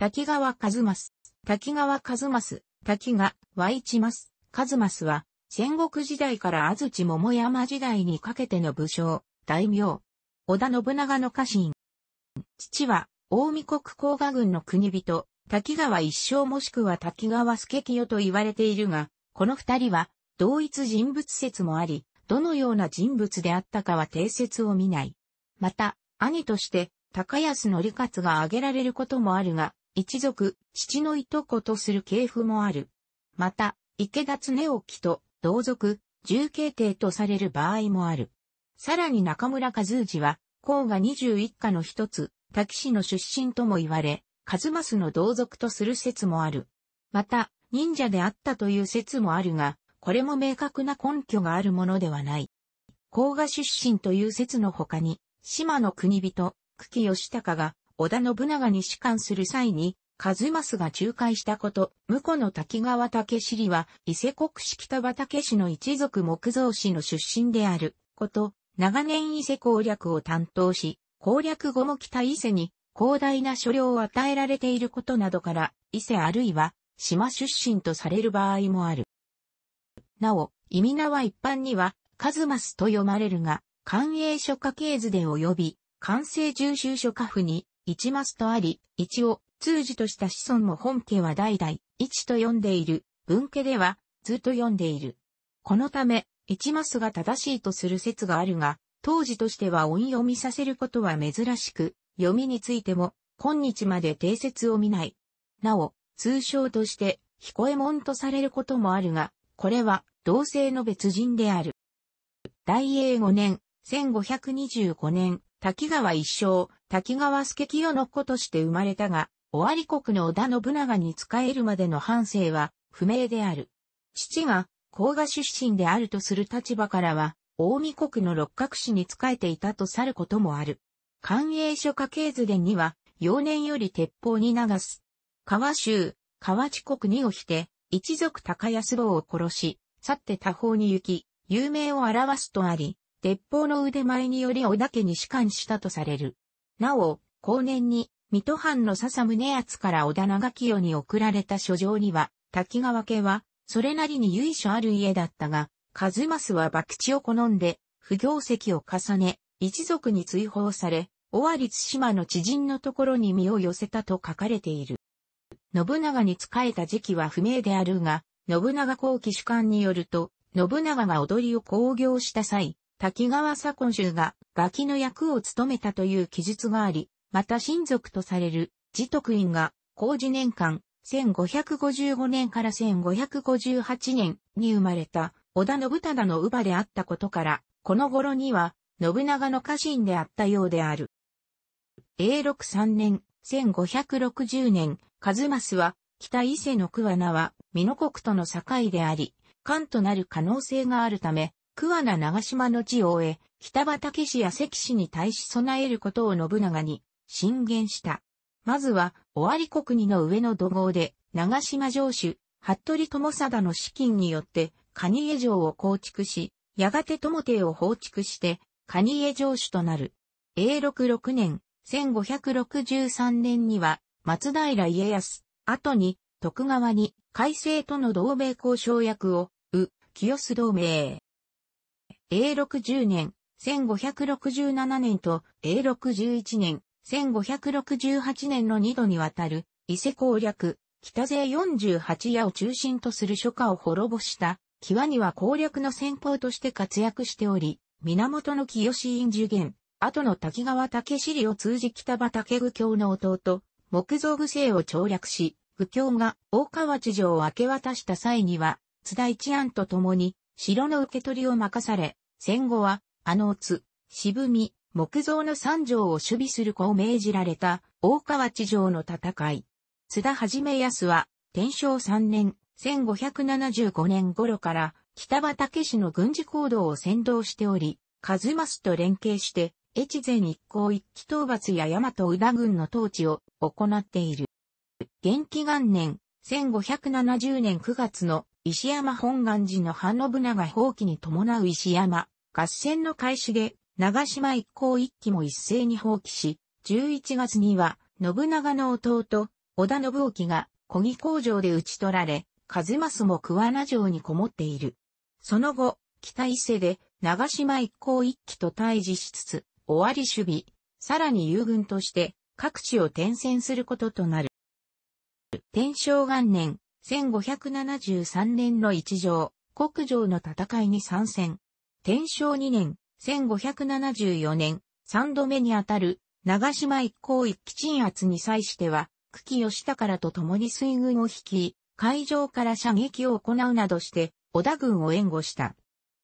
滝川和正。滝川和正、滝が和一ちま和正は、戦国時代から安土桃山時代にかけての武将、大名。織田信長の家臣。父は、大見国甲賀軍の国人、滝川一生もしくは滝川助清と言われているが、この二人は、同一人物説もあり、どのような人物であったかは定説を見ない。また、兄として、高安の利活が挙げられることもあるが、一族、父のいとことする系譜もある。また、池田恒興と同族、重慶帝とされる場合もある。さらに中村和氏は、甲賀二十一家の一つ、滝氏の出身とも言われ、数マの同族とする説もある。また、忍者であったという説もあるが、これも明確な根拠があるものではない。甲賀出身という説の他に、島の国人、久喜義高が、織田信長に仕官する際に、ま正が仲介したこと、婿の滝川武尻は、伊勢国士北畑氏の一族木造氏の出身であること、長年伊勢攻略を担当し、攻略後も北伊勢に広大な所領を与えられていることなどから、伊勢あるいは島出身とされる場合もある。なお、意味名は一般には、数ズマと読まれるが、官営書家系図で及び、官政重修書家府に、一マスとあり、一を通じとした子孫も本家は代々、一と呼んでいる、文家では、ずと呼んでいる。このため、一マスが正しいとする説があるが、当時としては音読みさせることは珍しく、読みについても、今日まで定説を見ない。なお、通称として、彦右衛門とされることもあるが、これは、同性の別人である。大英五年、1525年、滝川一生、滝川助清の子として生まれたが、尾張国の織田信長に仕えるまでの半生は不明である。父が、甲賀出身であるとする立場からは、大見国の六角氏に仕えていたとさることもある。官営書家系図伝には、幼年より鉄砲に流す。川州、河地国にをして、一族高安坊を殺し、去って他方に行き、有名を表すとあり、鉄砲の腕前により織田家に仕官したとされる。なお、後年に、水戸藩の笹宗厚から織田長清に送られた書状には、滝川家は、それなりに由緒ある家だったが、和正は博打を好んで、不業績を重ね、一族に追放され、尾張津島の知人のところに身を寄せたと書かれている。信長に仕えた時期は不明であるが、信長後期主観によると、信長が踊りを興行した際、滝川左近衆がガキの役を務めたという記述があり、また親族とされる自徳院が工事年間1555年から1558年に生まれた織田信忠の乳母であったことから、この頃には信長の家臣であったようである。永禄3年、1560年、和正は北伊勢の桑名は美濃国との境であり、関となる可能性があるため、桑名長島の地を終え、北畠氏や関氏に対し備えることを信長に進言した。まずは、尾張国の上の土豪で、長島城主、服部友貞の資金によって、蟹江城を構築し、やがて友邸を放築して、蟹江城主となる。永禄6年、1563年には、松平家康、後に、徳川に、改正との同盟交渉役を、う、清須同盟。a 六0年、1567年と a 十1年、1568年の2度にわたる、伊勢攻略、北勢48夜を中心とする諸家を滅ぼした、際には攻略の先方として活躍しており、源の清院受験、後の滝川武尻を通じ北畑愚教の弟、木造具勢を調略し、愚教が大川地城を明け渡した際には、津田一案と共に、城の受け取りを任され、戦後は、あの津、渋み、木造の三条を守備する子を命じられた、大川地上の戦い。津田はじめ康は、天正3年、1575年頃から、北畠氏の軍事行動を先導しており、和増と連携して、越前一向一騎討伐や大和宇田軍の統治を行っている。元気元年、1570年9月の石山本願寺の半信長放棄に伴う石山合戦の開始で、長島一行一騎も一斉に放棄し、11月には、信長の弟、織田信興が、小木工場で討ち取られ、数正も桑名城にこもっている。その後、北伊勢で、長島一行一騎と対峙しつつ、終わり守備、さらに友軍として、各地を転戦することとなる。天正元年、1573年の一条、国城の戦いに参戦。天正2年、1574年、三度目にあたる、長島一向一基鎮圧に際しては、久喜義宝と共に水軍を引き、海上から射撃を行うなどして、織田軍を援護した。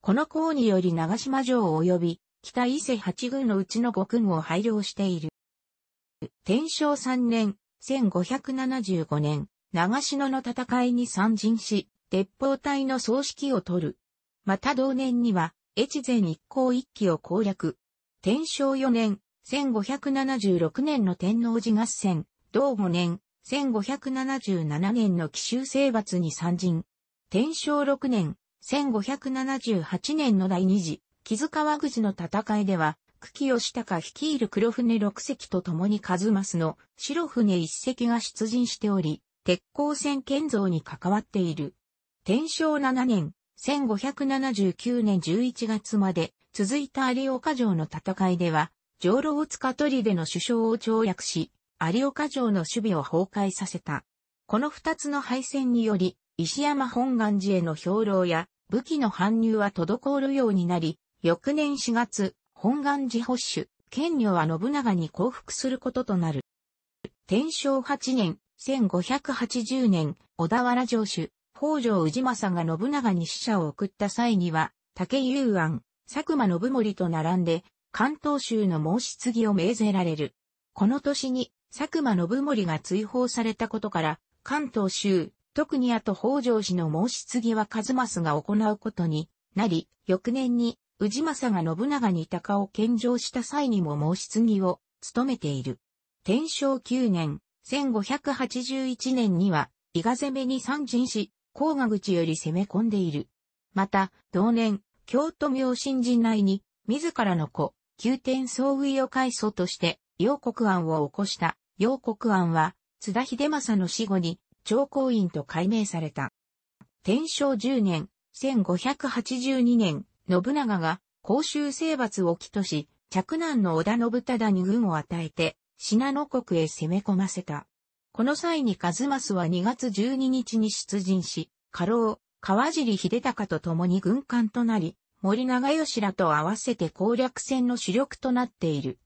この功により長島城及び、北伊勢八軍のうちの五軍を配慮している。天正3年、1575年、長篠の戦いに参陣し、鉄砲隊の葬式を取る。また同年には、越前一向一揆を攻略。天正四年、1576年の天皇寺合戦、同五年、1577年の奇襲征伐に参陣。天正六年、1578年の第二次、木津川口の戦いでは、久喜義高率いる黒船六隻と共に数増の白船一隻が出陣しており、鉄鋼船建造に関わっている。天正七年、1579年11月まで続いた有岡城の戦いでは、上老を塚取での首相を跳躍し、有岡城の守備を崩壊させた。この二つの敗戦により、石山本願寺への兵糧や武器の搬入は滞るようになり、翌年4月、本願寺保守、権女は信長に降伏することとなる。天正8年、1580年、小田原城主、北条氏政が信長に使者を送った際には、竹雄庵、佐久間信盛と並んで、関東州の申し継ぎを命ぜられる。この年に、佐久間信盛が追放されたことから、関東州、特にあと北条氏の申し継ぎは数正が行うことになり、翌年に、氏政が信長に鷹を献上した際にも申し継ぎを務めている。天正9年、1581年には、伊賀攻めに参陣し、甲賀口より攻め込んでいる。また、同年、京都明神陣内に、自らの子、宮天総右を改祖として、陽国案を起こした。陽国案は、津田秀政の死後に、長公院と改名された。天正10年、1582年、信長が、公衆征伐を起とし、嫡男の織田信忠に軍を与えて、信濃国へ攻め込ませた。この際に和正は2月12日に出陣し、家老、川尻秀隆と共に軍艦となり、森長吉らと合わせて攻略戦の主力となっている。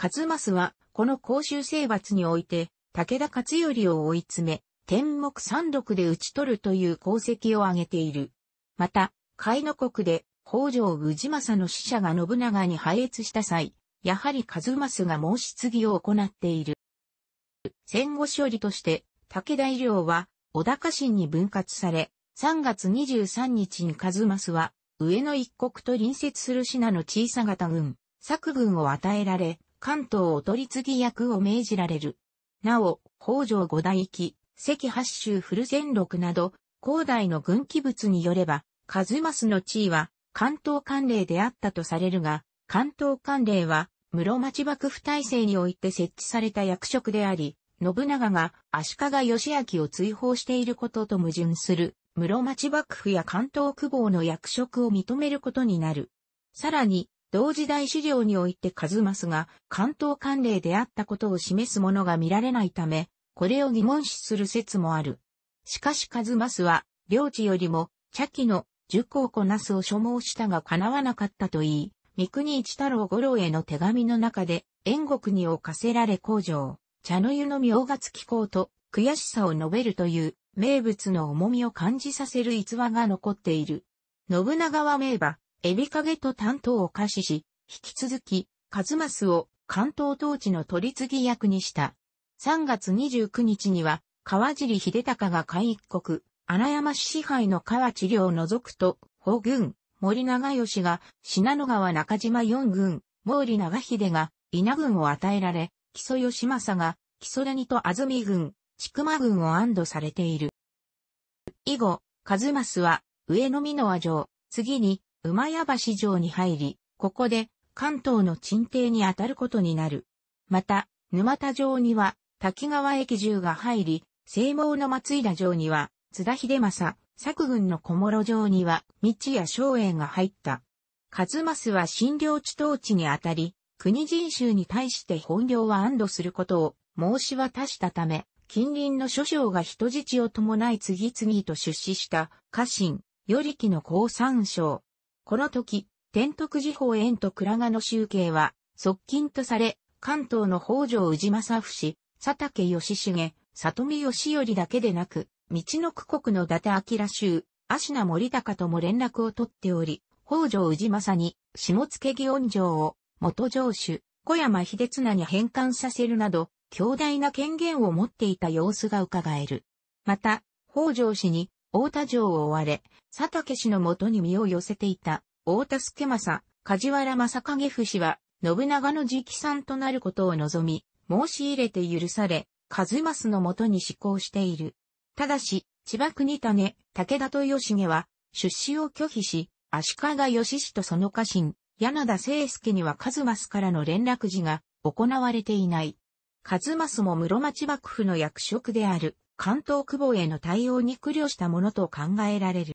和正は、この公衆征伐において、武田勝頼を追い詰め、天目三六で討ち取るという功績を挙げている。また、海の国で、北条氏政の使者が信長に敗越した際、やはり和正が申し継ぎを行っている。戦後処理として、武田医療は小高新に分割され、3月23日に和正は、上野一国と隣接する品の小さ型軍、作軍を与えられ、関東を取り次ぎ役を命じられる。なお、北条五大域、関八州古前六など、広大の軍記物によれば、和正の地位は関東管令であったとされるが、関東管令は室町幕府体制において設置された役職であり、信長が足利義明を追放していることと矛盾する、室町幕府や関東区防の役職を認めることになる。さらに、同時代史料において数正が関東管連であったことを示すものが見られないため、これを疑問視する説もある。しかし数正は、領地よりも、茶器の受講こなすを所望したが叶わなかったといい、三国一太郎五郎への手紙の中で、縁国に置かせられ工場、茶の湯の妙月気候と悔しさを述べるという名物の重みを感じさせる逸話が残っている。信長は名馬、エビカゲと担当を可視し、引き続き、カズマスを関東統治の取り次ぎ役にした。3月29日には、川尻秀隆が海一国、荒山市支配の川治療を除くと、法軍、森長吉が信濃川中島四軍、毛利長秀が稲軍を与えられ、木曽義政が木曽谷と安住軍、千曲軍を安堵されている。以後、和正は上野美濃和城、次に馬屋橋城に入り、ここで関東の鎮定に当たることになる。また、沼田城には滝川駅銃が入り、西毛の松井田城には津田秀政、作軍の小諸城には、道や昭栄が入った。勝益は新領地統治にあたり、国人衆に対して本領は安堵することを申し渡したため、近隣の諸将が人質を伴い次々と出資した家臣、与力の高三将。この時、天徳寺法縁と倉賀の集計は、側近とされ、関東の北条氏政府氏、佐竹義重、里見義頼だけでなく、道の区国の伊達明州、芦名森高とも連絡を取っており、北条氏政に、下付祇園城を、元城主、小山秀綱に返還させるなど、強大な権限を持っていた様子が伺える。また、北条氏に、大田城を追われ、佐竹氏のもとに身を寄せていた、大田助政、梶原正景夫氏は、信長の直参となることを望み、申し入れて許され、数正のもとに施行している。ただし、千葉国種、武田と吉重は、出資を拒否し、足利義氏とその家臣、柳田聖介には数マスからの連絡時が行われていない。数マスも室町幕府の役職である関東久保への対応に苦慮したものと考えられる。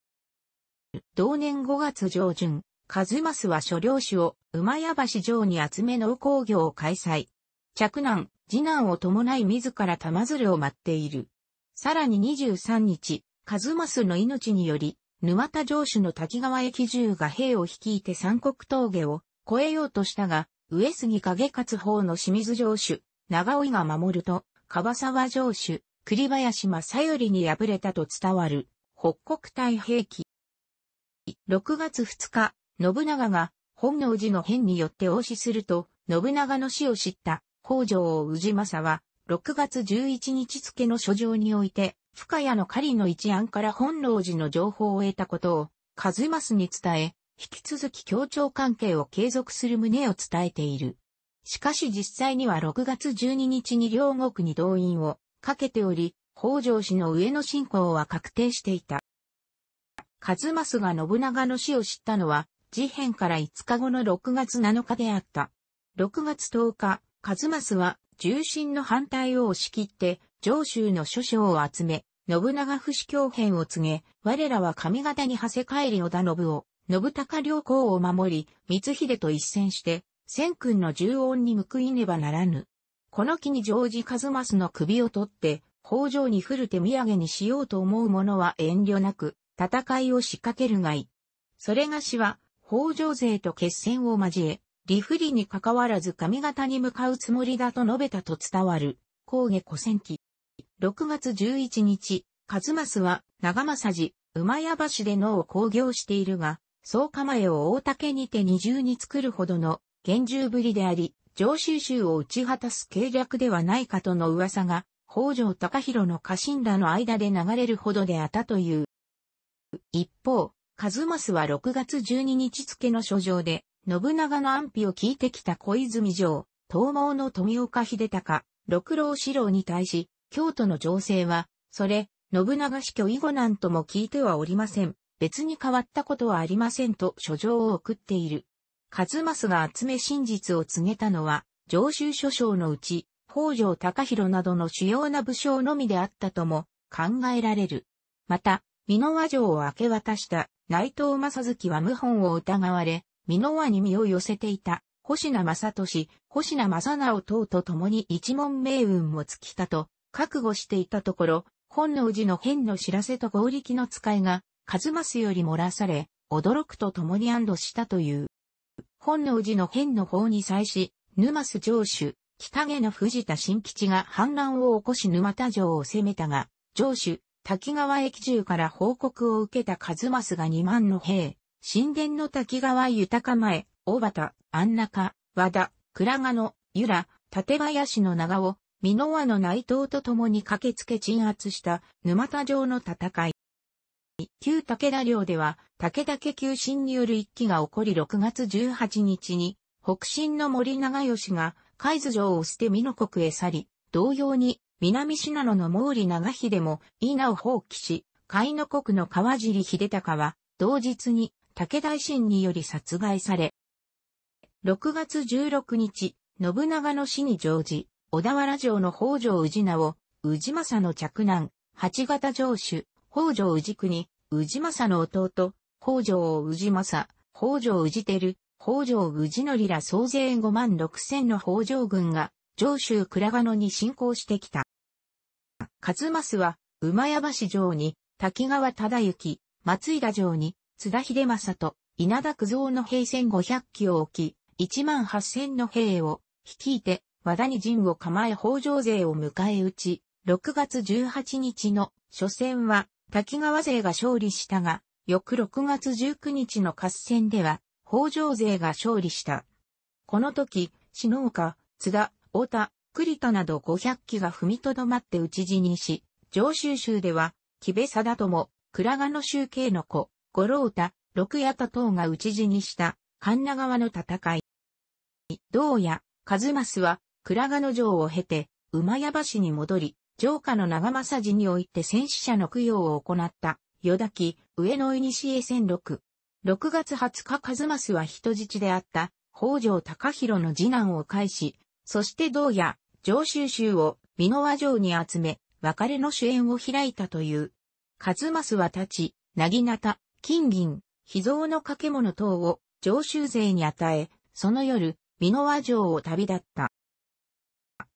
同年5月上旬、数マスは諸領主を馬屋橋城に集め農工業を開催。着男、次男を伴い自ら玉鶴を待っている。さらに23日、カズマスの命により、沼田城主の滝川駅中が兵を率いて三国峠を越えようとしたが、上杉景勝法の清水城主、長尾が守ると、川沢城主、栗林正頼に敗れたと伝わる、北国太平記。6月2日、信長が本能寺の変によって応死すると、信長の死を知った、北条氏政は、6月11日付の書状において、深谷の狩りの一案から本能寺の情報を得たことを、カズマスに伝え、引き続き協調関係を継続する旨を伝えている。しかし実際には6月12日に両国に動員をかけており、北条氏の上野信仰は確定していた。カズマスが信長の死を知ったのは、事変から5日後の6月7日であった。6月10日、数正は重心の反対を押し切って、上州の諸将を集め、信長不死教編を告げ、我らは上方に馳せ帰り織田信を、信高良公を守り、光秀と一戦して、千君の重恩に報いねばならぬ。この機にジョージ・カズマスの首を取って、北条にる手土産にしようと思う者は遠慮なく、戦いを仕掛けるがいい。それがしは、北条勢と決戦を交え、理不利に関わらず上方に向かうつもりだと述べたと伝わる、高下古戦記。6月11日、数正は長政寺、馬屋橋で能を興行しているが、総構えを大竹にて二重に作るほどの厳重ぶりであり、上州州を打ち果たす計略ではないかとの噂が、北条高弘の家臣らの間で流れるほどであったという。一方、数正は6月12日付の書状で、信長の安否を聞いてきた小泉城、東毛の富岡秀隆、六郎四郎に対し、京都の情勢は、それ、信長死去以後なんとも聞いてはおりません。別に変わったことはありませんと書状を送っている。勝正が集め真実を告げたのは、上州諸将のうち、北条高弘などの主要な武将のみであったとも考えられる。また、美濃和城を明け渡した内藤正月は謀反を疑われ、美濃和に身を寄せていた、星名正俊、星名正直等と共に一門命運も尽きたと、覚悟していたところ、本能寺の変の知らせと合力の使いが、数正より漏らされ、驚くと共に安堵したという。本能寺の変の法に際し、沼須城主、北下の藤田新吉が反乱を起こし沼田城を攻めたが、城主、滝川駅中から報告を受けた数正が2万の兵、神殿の滝川豊前、大畑、安中、和田、倉賀野、由良、立林の長尾、美濃和の内藤と共に駆けつけ鎮圧した沼田城の戦い。旧武田領では、武田家急進による一揆が起こり6月18日に、北進の森長吉が、海津城を捨て美濃国へ去り、同様に、南信濃の毛利長秀も、稲を放棄し、海の国の川尻秀隆は、同日に、武大臣により殺害され、6月16日、信長の死に乗じ、小田原城の北条氏名を、氏政の嫡男、八方城主、北条氏国、氏政の弟、北条氏政、北条氏照、北条氏則ら総勢5万6千の北条軍が、上州倉賀野に侵攻してきた。勝益は、馬屋橋城に、滝川忠行、松井田城に、津田秀正と稲田久蔵の兵1500機を置き、1万8000の兵を率いて和田に陣を構え北条勢を迎え撃ち、6月18日の初戦は滝川勢が勝利したが、翌6月19日の合戦では北条勢が勝利した。この時、篠岡、津田、太田、栗田など500機が踏みとどまって討ち死にし、上州州では、木部貞友、倉賀の集計の子、五郎太、六谷太等が討ち死にした、神奈川の戦い。同野、和正は、倉賀の城を経て、馬屋橋に戻り、城下の長政寺において戦死者の供養を行った、与木、上野古戦六。六月二十日和正は人質であった、北条高弘の次男を返し、そして同や、上州州を、美濃和城に集め、別れの主演を開いたという。和正は立ち、なぎなた、金銀、秘蔵の掛物等を常州勢に与え、その夜、美濃和城を旅立った。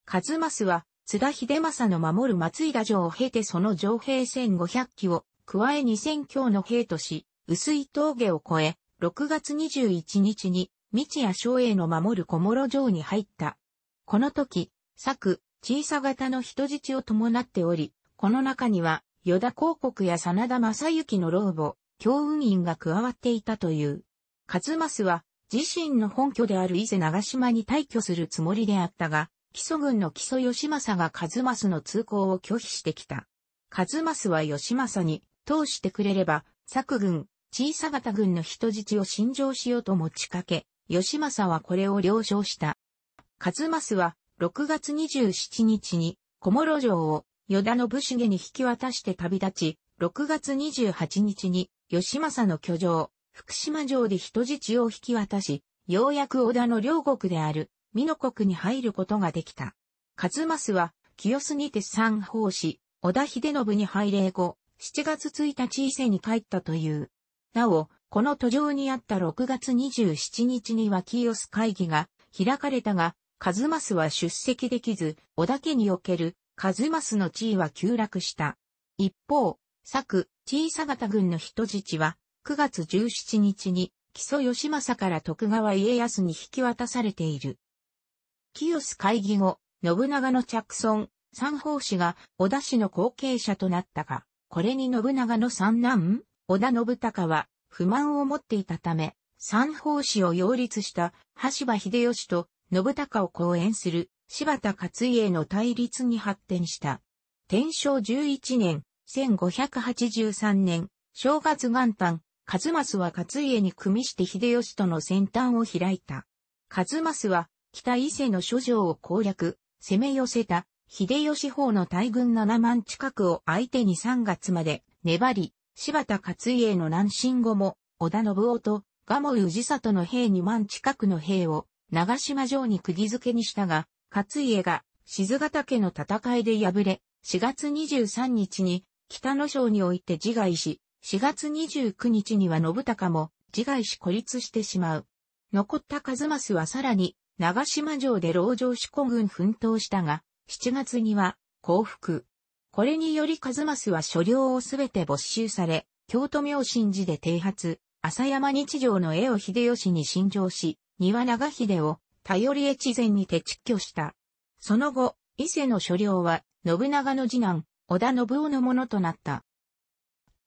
数正は、津田秀正の守る松井田城を経てその城兵1500機を、加え2000強の兵とし、薄い峠を越え、6月21日に、日夜昭栄の守る小諸城に入った。この時、作、小さ型の人質を伴っており、この中には、与田広告や真田正幸の老母、強運院が加わっていたという。勝正は自身の本拠である伊勢長島に退去するつもりであったが、基礎軍の基礎義政が数正の通行を拒否してきた。数正は義政に通してくれれば、作軍、小さ型軍の人質を信条しようと持ちかけ、義政はこれを了承した。数正は6月27日に小諸城を与田の武重に引き渡して旅立ち、6月28日に義政の居城、福島城で人質を引き渡し、ようやく織田の両国である、美濃国に入ることができた。数正は、清須にて三法し、織田秀信に拝礼後、7月1日伊勢に帰ったという。なお、この途上にあった6月27日には清須会議が開かれたが、数正は出席できず、織田家における数正の地位は急落した。一方、作、小佐方軍の人質は、9月17日に、木曽義政から徳川家康に引き渡されている。清須会議後、信長の着村、三法師が織田氏の後継者となったが、これに信長の三男、織田信孝は不満を持っていたため、三法師を擁立した橋場秀吉と信孝を講演する柴田勝家の対立に発展した。天正11年、1583年、正月元旦、数正は勝家に組みして秀吉との先端を開いた。数正は、北伊勢の諸城を攻略、攻め寄せた、秀吉方の大軍7万近くを相手に3月まで、粘り、柴田勝家の南進後も、織田信夫と、蒲生氏里の兵2万近くの兵を、長島城に釘付けにしたが、勝家が、静ヶ岳の戦いで敗れ、4月23日に、北野省において自害し、4月29日には信孝も自害し孤立してしまう。残った数増はさらに、長島城で牢城主古軍奮闘したが、7月には降伏。これにより数増は所領をすべて没収され、京都明神寺で停発、朝山日城の絵を秀吉に新条し、庭長秀を頼り越前にて蟄居した。その後、伊勢の所領は、信長の次男、織田信夫のものとなった。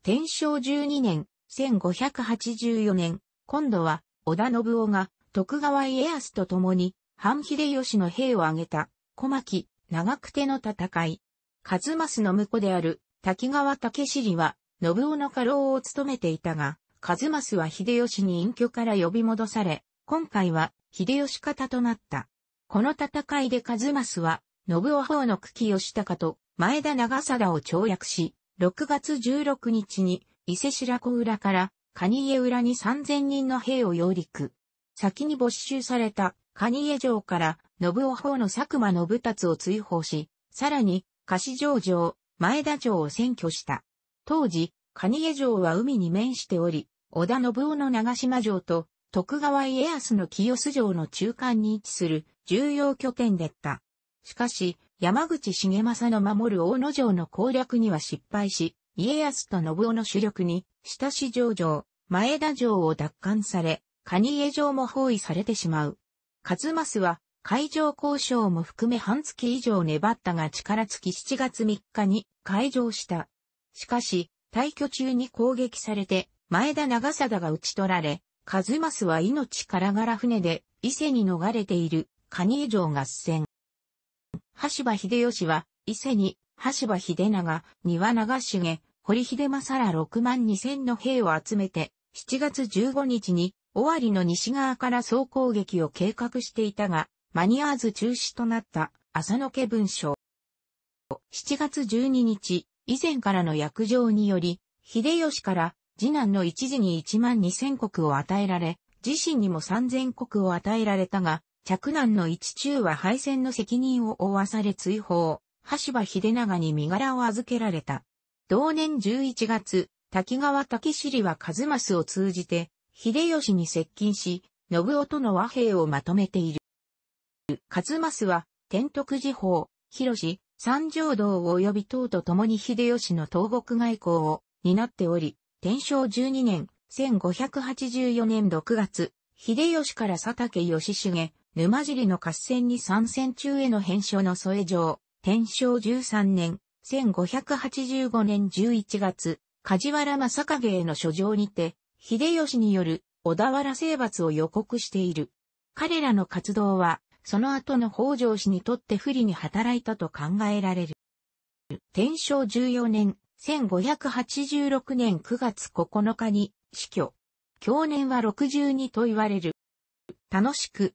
天正12年、1584年、今度は織田信夫が徳川家康と共に藩秀吉の兵を挙げた小牧長久手の戦い。数正の婿である滝川武尻は信夫の家老を務めていたが、数正は秀吉に隠居から呼び戻され、今回は秀吉方となった。この戦いで数正は信夫方の久喜義高と前田長貞を跳躍し、6月16日に伊勢白子浦から蟹江浦に3000人の兵を揚陸。先に没収された蟹江城から信夫法の佐久間信達を追放し、さらに貸城城、前田城を占拠した。当時、蟹江城は海に面しており、織田信夫の長島城と徳川家康の清洲城の中間に位置する重要拠点だった。しかし、山口重政の守る大野城の攻略には失敗し、家康と信夫の主力に、下市城城、前田城を奪還され、蟹江城も包囲されてしまう。勝スは、海上交渉も含め半月以上粘ったが力尽き7月3日に開城した。しかし、退去中に攻撃されて、前田長貞が討ち取られ、数マスは命からがら船で伊勢に逃れている蟹江城合戦。橋場秀吉は、伊勢に、橋場秀長、庭長重、堀秀政ら6万2千の兵を集めて、7月15日に、尾張の西側から総攻撃を計画していたが、間に合わず中止となった浅野家文書。7月12日、以前からの約定により、秀吉から次男の一時に1万2000を与えられ、自身にも3000を与えられたが、嫡男の一中は敗戦の責任を負わされ追放、橋場秀長に身柄を預けられた。同年11月、滝川滝尻は和正を通じて、秀吉に接近し、信夫との和平をまとめている。和正は、天徳寺法、広志、三条道及び党と共に秀吉の東国外交を担っており、天正12年、1584年6月、秀吉から佐竹義重、沼尻の合戦に参戦中への返書の添え上、天正13年、1585年11月、梶原正景への書状にて、秀吉による小田原征伐を予告している。彼らの活動は、その後の北条氏にとって不利に働いたと考えられる。天正14年、1586年9月9日に死去。去年は62と言われる。楽しく、